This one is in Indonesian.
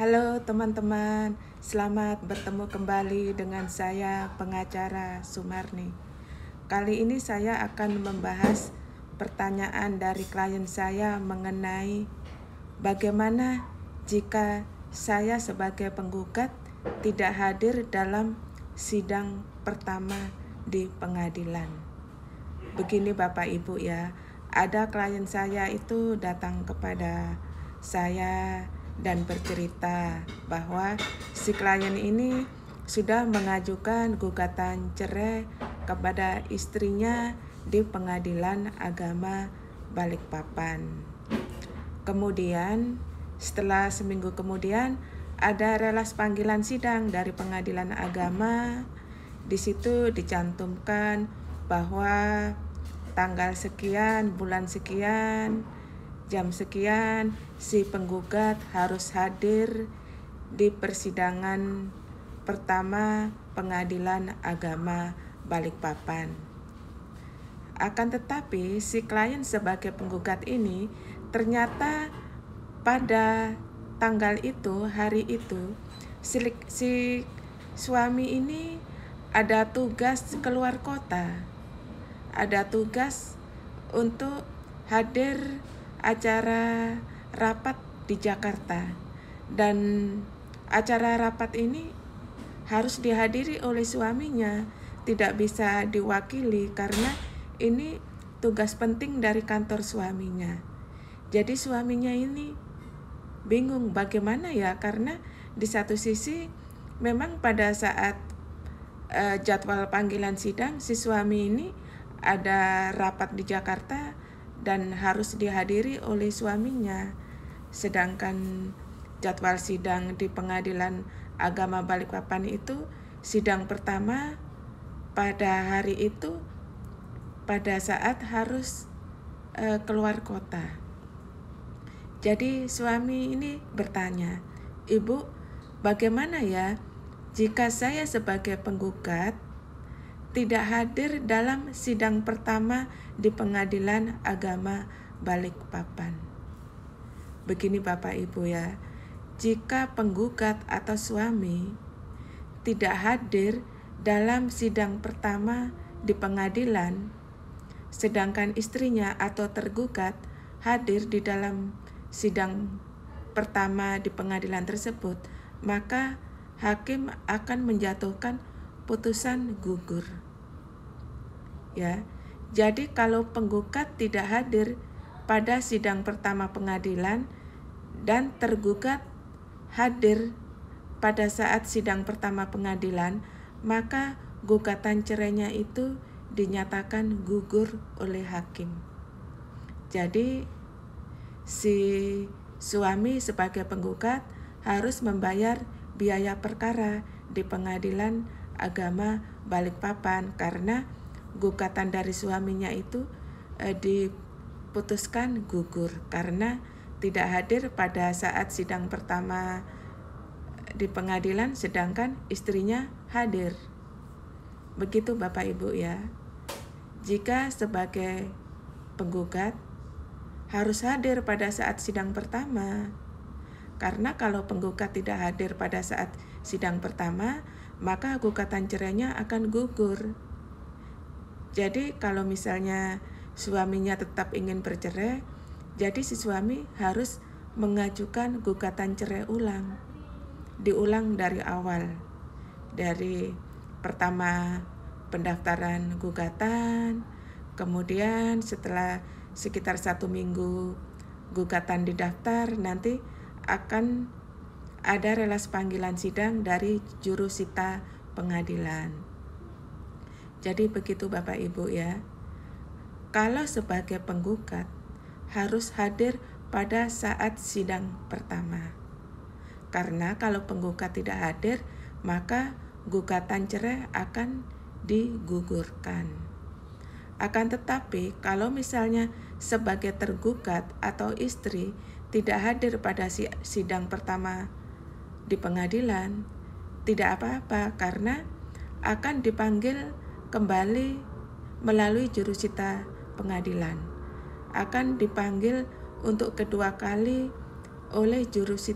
Halo teman-teman, selamat bertemu kembali dengan saya pengacara Sumarni. Kali ini saya akan membahas pertanyaan dari klien saya mengenai bagaimana jika saya sebagai penggugat tidak hadir dalam sidang pertama di pengadilan. Begini Bapak Ibu ya, ada klien saya itu datang kepada saya dan bercerita bahwa si klien ini sudah mengajukan gugatan cerai kepada istrinya di Pengadilan Agama Balikpapan. Kemudian, setelah seminggu kemudian, ada relas panggilan sidang dari Pengadilan Agama. Di situ dicantumkan bahwa tanggal sekian, bulan sekian, jam sekian si penggugat harus hadir di persidangan pertama Pengadilan Agama Balikpapan. Akan tetapi, si klien sebagai penggugat ini ternyata pada tanggal itu, hari itu, si, si suami ini ada tugas keluar kota, ada tugas untuk hadir acara rapat di Jakarta dan acara rapat ini harus dihadiri oleh suaminya tidak bisa diwakili karena ini tugas penting dari kantor suaminya jadi suaminya ini bingung bagaimana ya karena di satu sisi memang pada saat uh, jadwal panggilan sidang si suami ini ada rapat di Jakarta dan harus dihadiri oleh suaminya. Sedangkan jadwal sidang di Pengadilan Agama Balikpapan itu sidang pertama pada hari itu pada saat harus e, keluar kota. Jadi suami ini bertanya, "Ibu, bagaimana ya jika saya sebagai penggugat tidak hadir dalam sidang pertama di Pengadilan Agama Balikpapan. Begini Bapak Ibu ya, jika penggugat atau suami tidak hadir dalam sidang pertama di pengadilan, sedangkan istrinya atau tergugat hadir di dalam sidang pertama di pengadilan tersebut, maka hakim akan menjatuhkan putusan gugur. Ya. Jadi kalau penggugat tidak hadir pada sidang pertama pengadilan dan tergugat hadir pada saat sidang pertama pengadilan, maka gugatan cerainya itu dinyatakan gugur oleh hakim. Jadi si suami sebagai penggugat harus membayar biaya perkara di pengadilan agama Balikpapan karena gugatan dari suaminya itu eh, diputuskan gugur karena tidak hadir pada saat sidang pertama eh, di pengadilan sedangkan istrinya hadir. Begitu Bapak Ibu ya. Jika sebagai penggugat harus hadir pada saat sidang pertama. Karena kalau penggugat tidak hadir pada saat sidang pertama, maka gugatan cerainya akan gugur. Jadi kalau misalnya suaminya tetap ingin bercerai, jadi si suami harus mengajukan gugatan cerai ulang. Diulang dari awal. Dari pertama pendaftaran gugatan, kemudian setelah sekitar satu minggu gugatan didaftar, nanti akan ada relas panggilan sidang dari jurusita pengadilan. Jadi begitu Bapak Ibu ya. Kalau sebagai penggugat harus hadir pada saat sidang pertama. Karena kalau penggugat tidak hadir, maka gugatan cerai akan digugurkan. Akan tetapi, kalau misalnya sebagai tergugat atau istri tidak hadir pada sidang pertama di pengadilan. Tidak apa-apa karena akan dipanggil kembali melalui jurusita pengadilan. Akan dipanggil untuk kedua kali oleh jurusita